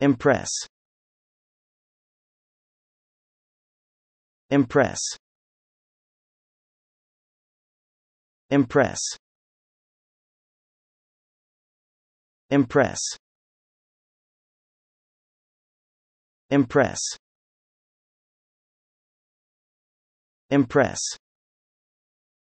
Impress. Impress. Impress. Impress. Impress. Impress.